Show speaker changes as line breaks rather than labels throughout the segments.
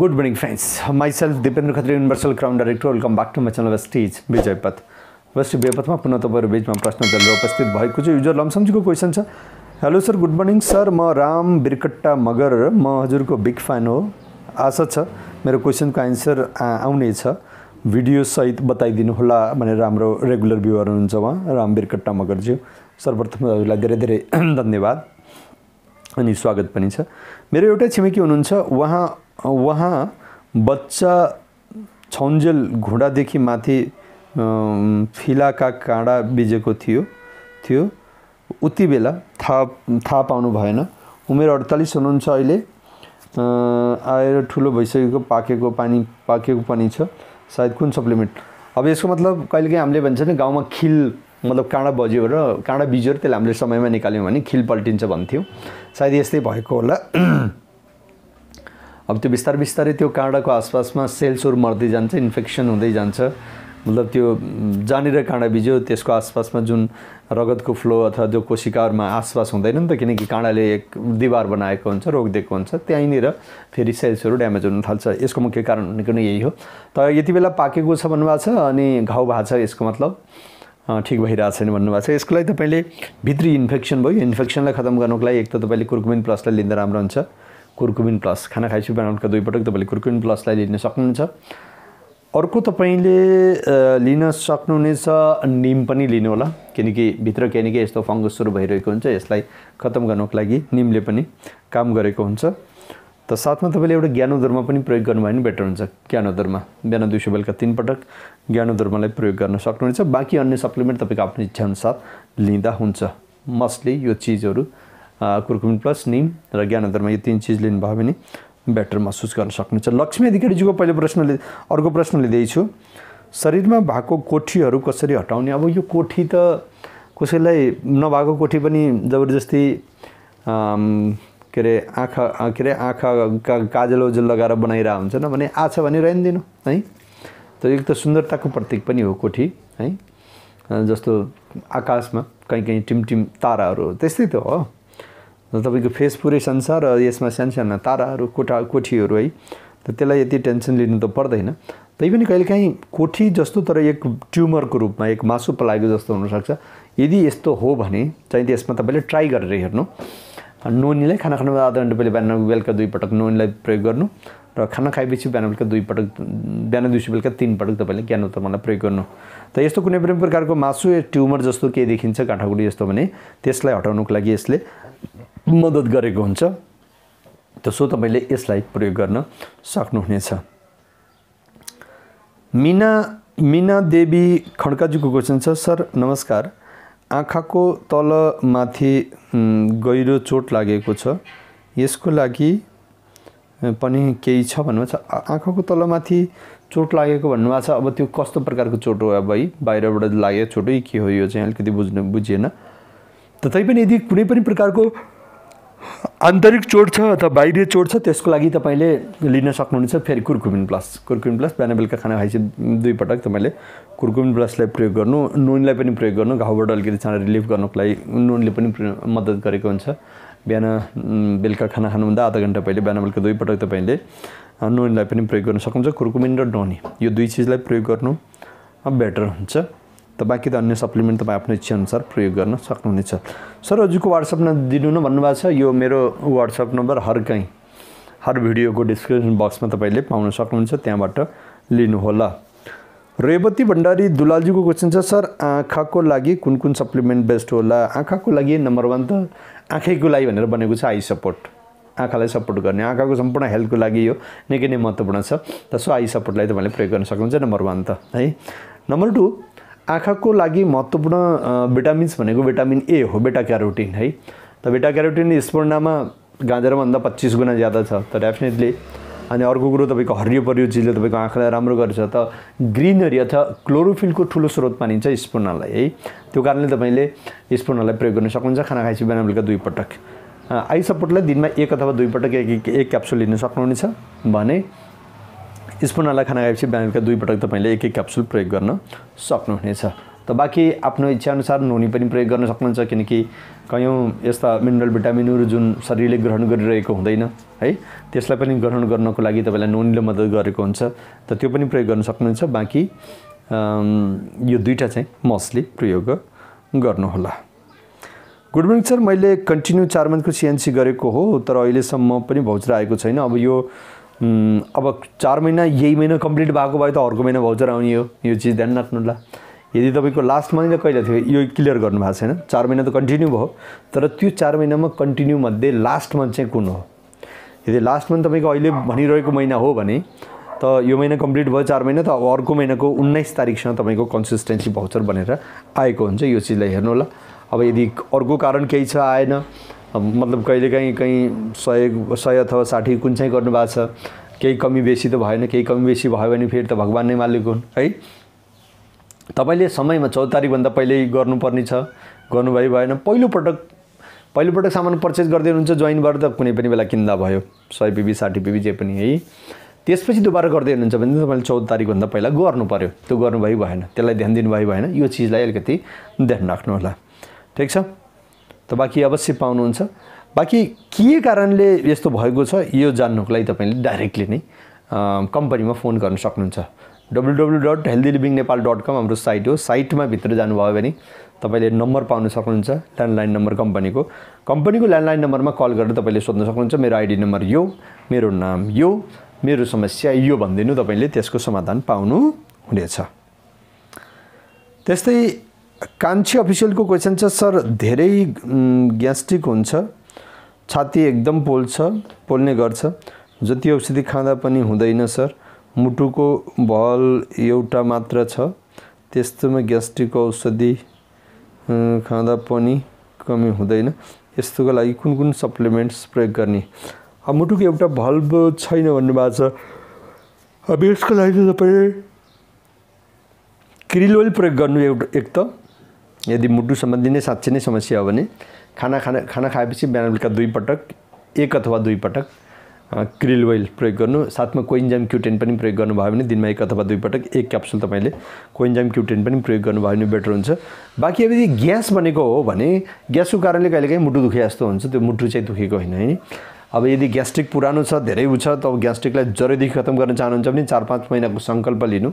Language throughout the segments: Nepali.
good morning myself Dipendra Khatri universal crown director welcome back to my channel of stage Vijaypath वेस्ट बेपथमा पुनः तपाईँहरू बिचमा प्रश्न चलेर उपस्थित भएको छ युजर लमसम्जीको क्वेसन छ hello sir good morning sir म राम बिरकट्टा मगर म हजुरको बिग फ्यान हो आशा छ मेरो क्वेसनको आन्सर आउनेछ भिडियोसहित बताइदिनुहोला भनेर हाम्रो रेगुलर भ्युवर हुनुहुन्छ उहाँ राम बिरकट्टा मगरज्यू सर्वप्रथम हजुरलाई धेरै धेरै धन्यवाद अनि स्वागत पनि छ मेरो एउटा छिमेकी हुनुहुन्छ उहाँ उहाँ बच्चा छौन्जेल घुँडादेखि माथि फिलाका काँडा बिजेको थियो थियो उति बेला थाहा थाहा पाउनु भएन उमेर अडतालिस हुनुहुन्छ अहिले आएर ठुलो भइसकेको पाकेको पानी पाकेको पनि छ सायद कुन सप्लिमेन्ट अब यसको मतलब कहिलेकाहीँ हामीले भन्छ नि गाउँमा खिल मतलब काँडा बज्यो र काँडा बिज्यो र त्यसलाई हामीले समयमा निकाल्यौँ भने खिल पल्टिन्छ भन्थ्यौँ सायद यस्तै भएको होला अब त्यो बिस्तारै बिस्तारै त्यो काँडाको आसपासमा सेल्सहरू मर्दै जान्छ इन्फेक्सन हुँदै जान्छ मतलब त्यो जहाँनिर काँडा बिज्यो त्यसको आसपासमा जुन रगतको फ्लो अथवा जो कोसिकाहरूमा आसपास हुँदैन नि त किनकि काँडाले एक दिवार बनाएको हुन्छ रोग दिएको हुन्छ त्यहीँनिर फेरि सेल्सहरू ड्यामेज हुन थाल्छ यसको मुख्य कारण भनेको नै यही हो तर यति बेला पाकेको छ भन्नुभएको छ अनि घाउ भएको छ यसको मतलब ठिक भइरहेको छैन भन्नुभएको छ यसको लागि तपाईँले भित्री इन्फेक्सन भयो इन्फेक्सनलाई खत्तम गर्नुको लागि एक त तपाईँले कुर्कुमिन प्लसलाई लिँदा राम्रो हुन्छ कुर्कुमिन प्लस खाना खाएपछि बनाउटका दुईपटक तपाईँले कुर्कुमिन प्लसलाई लिन सक्नुहुन्छ अर्को तपाईँले लिन सक्नुहुनेछ निम पनि लिनु होला किनकि भित्र किनकि यस्तो फङ्गस सुरु भइरहेको हुन्छ यसलाई खत्तम गर्नुको लागि निमले पनि काम गरेको हुन्छ त साथमा तपाईँले एउटा ज्ञानोदरमा पनि प्रयोग गर्नुभयो भने बेटर हुन्छ ज्ञानोदरमा बिहान दुई सय बेलुका तिन पटक प्रयोग गर्न सक्नुहुन्छ बाँकी अन्य सप्लिमेन्ट तपाईँको आफ्नो इच्छाअनुसार लिँदा हुन्छ मस्टली यो चिजहरू कुर्कुमिन प्लस निम र ज्ञानोदरमा यो तिन चिज लिनुभयो भने बेटर महसुस गर्न सक्नुहुन्छ लक्ष्मी अधिकारीजीको पहिलो प्रश्नले अर्को प्रश्न लिँदैछु शरीरमा भएको कोठीहरू कसरी हटाउने अब यो कोठी त कसैलाई नभएको कोठी पनि जबरजस्ती के अरे आँखा के अरे आँखा का ओजल लगाएर बनाइरहेको न भने आछ भने रहदिनु है त एक त सुन्दरताको प्रतीक पनि हो कोठी है जस्तो आकाशमा कहीँ कहीँ टिमटिम ताराहरू त्यस्तै त हो तपाईँको फेस पुरै संसार र यसमा सानसाना ताराहरू कोठा कोठीहरू है त त्यसलाई यति टेन्सन लिनु त पर्दैन पनि कहिलेकाहीँ कोठी जस्तो तर एक ट्युमरको रूपमा एक मासु पलाएको जस्तो हुनसक्छ यदि यस्तो हो भने चाहिँ त्यसमा तपाईँले ट्राई गरेर हेर्नु नोनीलाई खाना खानुभन्दा आधा घन्टा पहिले बिहान बेलुका दुईपटक नोनीलाई प्रयोग गर्नु र खाना खाएपछि बिहान बेलुका दुईपटक बिहान दिउँसो बेलुका तिनपटक तपाईँले ज्ञान उत्तरमालाई प्रयोग गर्नु त यस्तो कुनै पनि प्रकारको मासु या ट्युमर जस्तो केही देखिन्छ गाँठागुडी यस्तो भने त्यसलाई हटाउनुको लागि यसले मद्दत गरेको हुन्छ त सो तपाईँले यसलाई प्रयोग गर्न सक्नुहुनेछ मिना मिना देवी खड्काजीको क्वेसन छ सर नमस्कार आँखाको तलमाथि गहिरो चोट लागेको छ यसको लागि पनि केही छ भन्नुभएको छ आँखाको तलमाथि चोट लागेको भन्नुभएको छ अब त्यो कस्तो प्रकारको चोट हो अब है बाहिरबाट लागेको चोटै के हो यो चाहिँ अलिकति बुझ्नु बुझिएन तथापि पनि यदि कुनै पनि प्रकारको आन्तरिक चोट छ अथवा बाहिरी चोट छ त्यसको लागि तपाईँले लिन सक्नुहुन्छ फेरि कुर्कुमिन प्लस कुर्कुमिन प्लस बिहान बेलुका खाना खाएपछि दुईपटक तपाईँले कुर्कुमिन प्लसलाई प्रयोग गर्नु नुनलाई पनि प्रयोग गर्नु घाउबाट अलिकति चाँडो रिलिफ गर्नुको लागि नुनले पनि मद्दत गरेको हुन्छ बिहान बेलुका खाना खानुभन्दा आधा घन्टा पहिले बिहान बेलुका दुईपटक तपाईँले नुनलाई पनि प्रयोग गर्न सक्नुहुन्छ कुर्कुमिन र डोनी यो दुई चिजलाई प्रयोग गर्नु बेटर हुन्छ त बाँकी त अन्य सप्लिमेन्ट तपाईँ आफ्नो इच्छाअनुसार प्रयोग गर्न सक्नुहुनेछ सर हजुरको वाट्सएप न दिनु न भन्नुभएको छ यो मेरो वाट्सएप नम्बर हर कहीँ हर भिडियोको डिस्क्रिप्सन बक्समा तपाईँले पाउन सक्नुहुन्छ त्यहाँबाट लिनुहोला रेवती भण्डारी दुलालजीको क्वेसन छ सर आँखाको लागि कुन कुन सप्लिमेन्ट बेस्ट होला आँखाको लागि नम्बर वान त आँखैको लागि भनेर बनेको छ आई सपोर्ट आँखालाई सपोर्ट गर्ने आँखाको सम्पूर्ण हेल्थको लागि यो निकै नै महत्त्वपूर्ण छ त्यसो आई सपोर्टलाई तपाईँले प्रयोग गर्न सक्नुहुन्छ नम्बर वान त है नम्बर टू आँखाको लागि महत्त्वपूर्ण भिटामिन्स भनेको भिटामिन ए हो बेटा क्यारोटिन है त बेटा क्यारोटिन स्पर्णामा भन्दा पच्चिस गुणा ज्यादा छ त डेफिनेटली अनि अर्को कुरो तपाईँको हरियो परियो चिजले तपाईँको आँखालाई राम्रो गर्छ त ग्रिनरी अथवा क्लोरोफिलको ठुलो स्रोत मानिन्छ स्पुनालाई है त्यो कारणले तपाईँले स्पुनालाई प्रयोग गर्न सक्नुहुन्छ खाना खाएपछि बिहान बेलुका दुई पटक दिनमा एक अथवा दुईपटक एक, एक क्याप्सुल लिन सक्नुहुनेछ भने स्पुन खाना खाएपछि बिहान बेलुका दुईपटक तपाईँले एक एक क्याप्सुल प्रयोग गर्न सक्नुहुनेछ त बाँकी आफ्नो इच्छाअनुसार नुनी पनि प्रयोग गर्न सक्नुहुन्छ किनकि कयौँ यस्ता मिनरल भिटामिनहरू जुन शरीरले ग्रहण गरिरहेको हुँदैन है त्यसलाई पनि ग्रहण गर्नको लागि तपाईँलाई नुनीले मद्दत गरेको हुन्छ त त्यो पनि प्रयोग गर्न सक्नुहुन्छ बाँकी यो दुईवटा चाहिँ मस्टली प्रयोग गर्नुहोला गुड मर्निङ सर मैले कन्टिन्यू चार मन्थको सिएनसी गरेको हो तर अहिलेसम्म पनि भाउचर आएको छैन अब यो अब चार महिना यही महिना कम्प्लिट भएको भए त अर्को महिना भाउचर आउने हो यो चिज ध्यान राख्नु होला यदि तपाईँको लास्ट महिना कहिले थियो यो क्लियर गर्नुभएको छैन चार महिना त कन्टिन्यू भयो तर त्यो चार महिनामा कन्टिन्यू मध्ये लास्ट मन्थ चाहिँ कुन हो यदि लास्ट मन्थ तपाईँको अहिले भनिरहेको महिना हो भने त यो महिना कम्प्लिट भयो चार महिना त अब अर्को महिनाको उन्नाइस तारिकसँग तपाईँको कन्सिस्टेन्सी भाउचर बनेर आएको हुन्छ यो चिजलाई हेर्नु होला अब यदि अर्को कारण केही छ आएन मतलब कहिलेकाहीँ कहीँ सय सय अथवा साठी कुन चाहिँ गर्नुभएको छ केही कमी बेसी त भएन केही कमी बेसी भयो भने फेरि त भगवान् नै मालिक हुन् है तपाईँले समयमा चौध तारिकभन्दा पहिल्यै गर्नुपर्ने छ गर्नुभयो भएन पहिलोपटक पहिलोपटक सामान पर्चेस गर्दै हुनुहुन्छ भएर त कुनै पनि बेला किन्दा भयो सय पिबी साठी पिबी जे पनि है त्यसपछि दोबारा गर्दै हुनुहुन्छ भने तपाईँले चौध तारिकभन्दा पहिला गर्नु पऱ्यो त्यो गर्नुभयो भएन त्यसलाई ध्यान दिनुभयो भएन यो चिजलाई अलिकति ध्यान राख्नुहोला ठिक छ त बाँकी अवश्य पाउनुहुन्छ बाँकी के कारणले यस्तो भएको छ यो जान्नुको लागि तपाईँले डाइरेक्टली नै कम्पनीमा फोन गर्न सक्नुहुन्छ W W dot healthy living Nepal dot com हाम्रो साइट हो साइटमा भित्र जानुभयो भने तपाईँले नम्बर पाउन सक्नुहुन्छ ल्यान्डलाइन नम्बर कम्पनीको कम्पनीको ल्यान्डलाइन नम्बरमा कल गरेर तपाईँले सोध्न सक्नुहुन्छ मेरो आइडी नम्बर यो मेरो नाम यो मेरो समस्या यो भनिदिनु तपाईँले त्यसको समाधान पाउनु हुनेछ त्यस्तै कान्छी अफिसियलको क्वेसन छ सर धेरै ग्यास्ट्रिक हुन्छ छाती एकदम पोल्छ पोल्ने गर्छ जति औषधि खाँदा पनि हुँदैन सर मुटुको भल एउटा मात्र छ त्यस्तोमा ग्यास्ट्रिकको औषधि खाँदा पनि कमी हुँदैन यस्तोको लागि कुन कुन सप्लिमेन्ट्स प्रयोग गर्ने अब मुटुको एउटा भल्ब छैन भन्नुभएको छ अब यसको लागि चाहिँ क्रिल क्रिलोल प्रयोग गर्नु एउटा एक त यदि मुटु सम्बन्धी नै साँच्चै नै समस्या हो भने खाना खाना खाना खाएपछि बिहान बेलुका दुईपटक एक अथवा दुईपटक क्रिल ओइल प्रयोग गर्नु साथमा कोइन्जाम क्युटेन पनि प्रयोग गर्नुभयो भने दिनमा एक अथवा दुईपटक एक क्याप्सुल तपाईँले कोइन्जाम क्युटेन पनि प्रयोग गर्नुभयो भने बेटर हुन्छ बाँकी अब यदि ग्यास भनेको हो भने ग्यासको कारणले कहिलेकाहीँ मुटु दुखे जस्तो हुन्छ त्यो मुटु चाहिँ दुखेको होइन है अब यदि ग्यास्ट्रिक पुरानो छ धेरै उ छ त अब ग्यास्ट्रिकलाई जरैदेखि खत्तम गर्न चाहनुहुन्छ भने चार पाँच महिनाको सङ्कल्प लिनु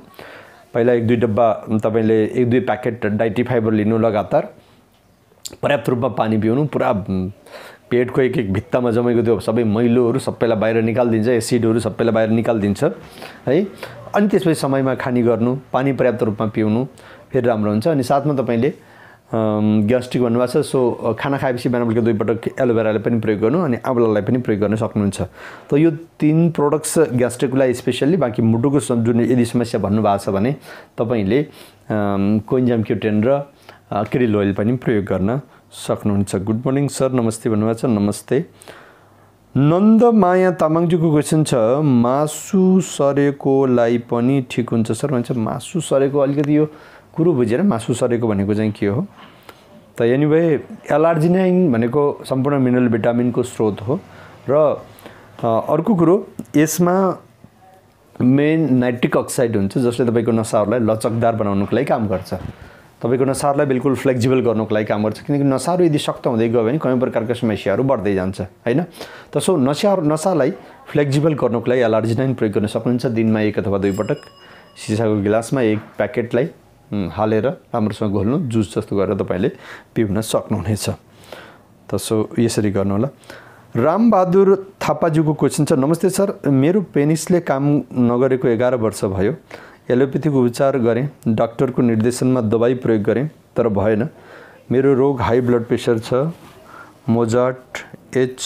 पहिला एक दुई डब्बा तपाईँले एक दुई प्याकेट डाइटी फाइबर लिनु लगातार पर्याप्त रूपमा पानी पिउनु पुरा पेटको एक एक भित्तामा जमेको त्यो सबै मैलोहरू सबैलाई बाहिर निकालिदिन्छ एसिडहरू सबैलाई बाहिर निकालिदिन्छ है अनि त्यसपछि समयमा खाने गर्नु पानी पर्याप्त रूपमा पिउनु फेरि राम्रो हुन्छ अनि साथमा तपाईँले ग्यास्ट्रिक भन्नुभएको छ सो खाना खाएपछि बिहान बेलुका दुईपटक एलोभेराले पनि प्रयोग गर्नु अनि आँवलालाई पनि प्रयोग गर्न सक्नुहुन्छ त यो तिन प्रोडक्ट्स ग्यास्ट्रिकलाई स्पेसल्ली बाँकी मुटुको जुन यदि समस्या भन्नुभएको छ भने तपाईँले कोइन्जाम क्युटेन र क्रिल ओइल पनि प्रयोग गर्न सक्नुहुन्छ गुड मर्निङ सर नमस्ते भन्नुभएको छ नमस्ते नन्द माया तामाङज्यूको क्वेसन छ मासु सरेकोलाई पनि ठिक हुन्छ सर भन्छ मासु सरेको अलिकति यो कुरो बुझेर मासु सरेको भनेको चाहिँ के हो त एनिवे एलार्जिनाइन भनेको सम्पूर्ण मिनरल भिटामिनको स्रोत हो र अर्को कुरो यसमा मेन नाइट्रिक अक्साइड हुन्छ जसले तपाईँको नसाहरूलाई लचकदार बनाउनुको लागि काम गर्छ तपाईँको नसाहरूलाई बिल्कुल फ्लेक्जिबल गर्नुको लागि काम गर्छ किनकि नसाहरू यदि शक्त हुँदै गयो भने कयौँ प्रकारको समस्याहरू बढ्दै जान्छ होइन त सो नसाहरू नसालाई फ्लेक्जिबल गर्नुको लागि एलार्जिनाइन प्रयोग गर्न सक्नुहुन्छ दिनमा एक अथवा दुईपटक सिसाको गिलासमा एक प्याकेटलाई हालेर राम्रोसँग घोल्नु जुस जस्तो गरेर तपाईँले पिउन सक्नुहुनेछ त सो यसरी गर्नु होला रामबहादुर थापाज्यूको क्वेसन छ नमस्ते सर मेरो पेनिसले काम नगरेको एघार वर्ष भयो एलोपेथीको उपचार गरेँ डाक्टरको निर्देशनमा दबाई प्रयोग गरेँ तर भएन मेरो रोग हाई ब्लड प्रेसर छ मोजाट एच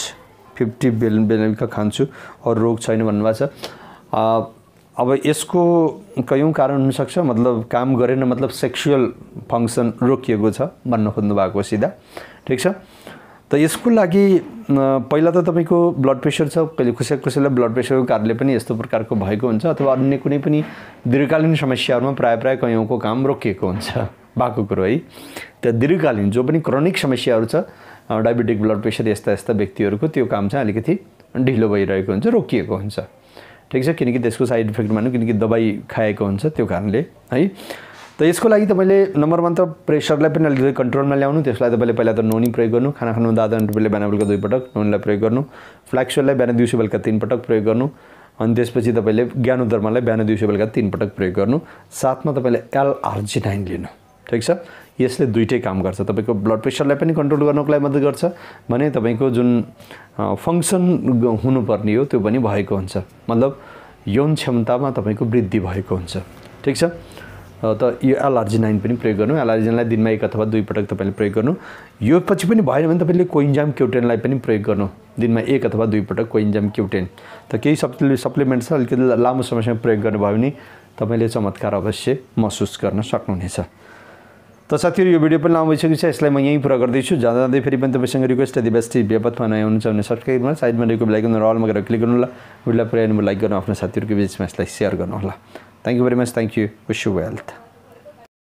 फिफ्टी बेल बेलुका खान्छु अरू रोग छैन भन्नुभएको छ अब यसको कयौँ कारण हुनसक्छ मतलब काम गरेन मतलब सेक्सुअल फङ्सन रोकिएको छ भन्न खोज्नु भएको सिधा ठिक छ त यसको लागि पहिला त तपाईँको ब्लड प्रेसर छ कहिले कसै कसैलाई ब्लड प्रेसरको कारणले पनि यस्तो प्रकारको भएको हुन्छ अथवा अन्य कुनै पनि दीर्घकालीन समस्याहरूमा प्रायः प्रायः कयौँको काम रोकिएको हुन्छ भएको कुरो है त दीर्घकालीन जो पनि क्रोनिक समस्याहरू छ डायबेटिक ब्लड प्रेसर यस्ता यस्ता व्यक्तिहरूको त्यो काम चाहिँ अलिकति ढिलो भइरहेको हुन्छ रोकिएको हुन्छ ठिक छ किनकि त्यसको साइड इफेक्ट मान्नु किनकि दबाई खाएको हुन्छ त्यो कारणले है त यसको लागि तपाईँले नम्बर वान त प्रेसरलाई पनि अलिकति कन्ट्रोलमा ल्याउनु त्यसलाई तपाईँले पहिला त नोनी प्रयोग गर्नु खाना खानु दादा तपाईँले बिहान बेलुका दुईपटक नोनीलाई प्रयोग गर्नु फ्ल्याक्सुललाई बिहान दिउँसो बेलुका तिनपटक प्रयोग गर्नु अनि त्यसपछि तपाईँले ज्ञानोधर्मलाई बिहान दिउँसो बेलुका तिनपटक प्रयोग गर्नु साथमा तपाईँले नाइन लिनु ठिक छ यसले दुइटै काम गर्छ तपाईँको ब्लड प्रेसरलाई पनि कन्ट्रोल गर्नको लागि मद्दत गर्छ भने तपाईँको जुन फङ्सन हुनुपर्ने हो त्यो पनि भएको हुन्छ मतलब यौन क्षमतामा तपाईँको वृद्धि भएको हुन्छ ठिक छ त यो एलआरजी नाइन पनि प्रयोग गर्नु एलआरजी नाइनलाई दिनमा एक अथवा दुईपटक तपाईँले प्रयोग गर्नु यो पछि पनि भएन भने तपाईँले कोइन्जाम क्युटेनलाई पनि प्रयोग गर्नु दिनमा एक अथवा दुईपटक कोइन्जाम क्युटेन त केही सप्लिमेन्ट सप्लिमेन्ट्स अलिकति लामो समयसम्म प्रयोग गर्नुभयो भने तपाईँले चमत्कार अवश्य महसुस गर्न सक्नुहुनेछ त साथीहरू यो भिडियो पनि लामो भइसकेको छ यसलाई म यहीँ पुरा गर्दैछु जाँदा जाँदै फेरि पनि तपाईँसँग रिक्वेस्ट यदि बेस्ट बेपथमा नयाँ हुनुहुन्छ भने सब्सक्राइब गर्नु साइडमा रहेको लाइक गर्नु अलमा गएर क्लिक गर्नु होला भिडियोलाई पुऱ्याउनु लाइक गर्नु आफ्नो साथीहरूको बिचमा यसलाई सेयर गर्नु होला thank you very much thank you wish you wealth